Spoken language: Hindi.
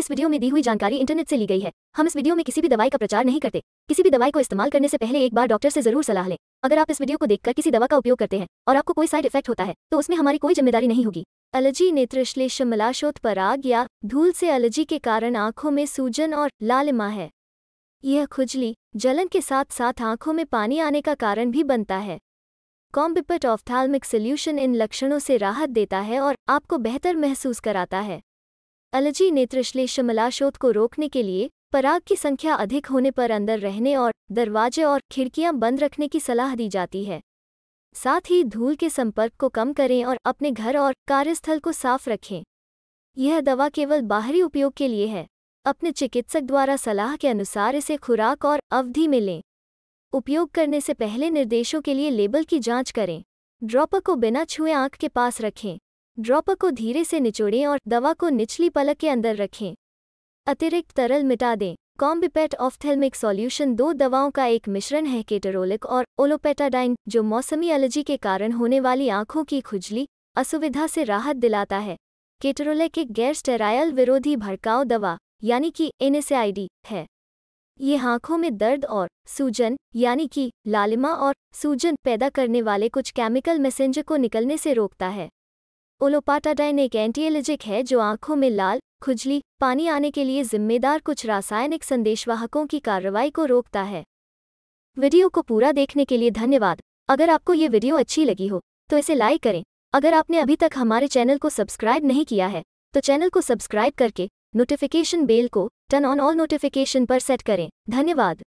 इस वीडियो में दी हुई जानकारी इंटरनेट से ली गई है हम इस वीडियो में किसी भी दवाई का प्रचार नहीं करते किसी भी दवाई को इस्तेमाल करने से पहले एक बार डॉक्टर से जरूर सलाह लें अगर आप इस वीडियो को देखकर किसी दवा का उपयोग करते हैं और आपको कोई साइड इफेक्ट होता है तो उसमें हमारी कोई जिम्मेदारी नहीं होगी एलर्जी नेत्रश्लेष मलाशोत पराग या धूल से एलर्जी के कारण आंखों में सूजन और लालिमा है यह खुजली जलन के साथ साथ आंखों में पानी आने का कारण भी बनता है कॉम्बिपट ऑफ्थाल्मिक सोल्यूशन इन लक्षणों से राहत देता है और आपको बेहतर महसूस कराता है एलर्जी नेत्रश्लेषमलाशोध को रोकने के लिए पराग की संख्या अधिक होने पर अंदर रहने और दरवाजे और खिड़कियां बंद रखने की सलाह दी जाती है साथ ही धूल के संपर्क को कम करें और अपने घर और कार्यस्थल को साफ रखें यह दवा केवल बाहरी उपयोग के लिए है अपने चिकित्सक द्वारा सलाह के अनुसार इसे खुराक और अवधि में लें उपयोग करने से पहले निर्देशों के लिए लेबल की जांच करें ड्रॉपर को बिना छुए आंख के पास रखें ड्रॉपर को धीरे से निचोड़ें और दवा को निचली पलक के अंदर रखें अतिरिक्त तरल मिटा दें कॉम्बिपेट ऑफथेलमिक सॉल्यूशन दो दवाओं का एक मिश्रण है केटरोलिक और ओलोपेटाडाइन जो मौसमी एलर्जी के कारण होने वाली आंखों की खुजली असुविधा से राहत दिलाता है केटरोलिक एक गैर स्टेरायल विरोधी भड़काव दवा यानी कि एनएसआईडी है ये आंखों में दर्द और सूजन यानी कि लालिमा और सूजन पैदा करने वाले कुछ केमिकल मैसेंजर को निकलने से रोकता है ओलोपाटाडाइन एक एंटीएलजिक है जो आंखों में लाल खुजली पानी आने के लिए जिम्मेदार कुछ रासायनिक संदेशवाहकों की कार्रवाई को रोकता है वीडियो को पूरा देखने के लिए धन्यवाद अगर आपको ये वीडियो अच्छी लगी हो तो इसे लाइक करें अगर आपने अभी तक हमारे चैनल को सब्सक्राइब नहीं किया है तो चैनल को सब्सक्राइब करके नोटिफिकेशन बेल को टर्न ऑन ऑल नोटिफिकेशन पर सेट करें धन्यवाद